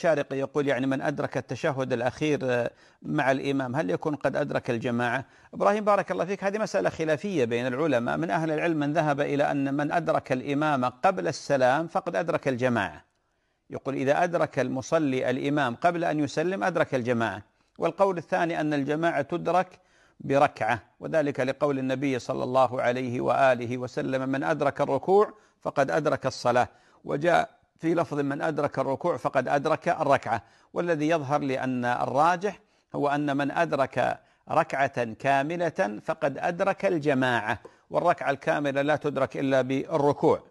شارق يقول يعني من أدرك التشهد الأخير آه، مع الإمام هل يكون قد أدرك الجماعة إبراهيم بارك الله فيك هذه مسألة خلافية بين العلماء من أهل العلم من ذهب إلى أن من أدرك الإمام قبل السلام فقد أدرك الجماعة يقول إذا أدرك المصلي الإمام قبل أن يسلم أدرك الجماعة والقول الثاني أن الجماعة تدرك بركعة وذلك لقول النبي صلى الله عليه وآله وسلم من أدرك الركوع فقد أدرك الصلاة وجاء في لفظ من أدرك الركوع فقد أدرك الركعة والذي يظهر لأن الراجح هو أن من أدرك ركعة كاملة فقد أدرك الجماعة والركعة الكاملة لا تدرك إلا بالركوع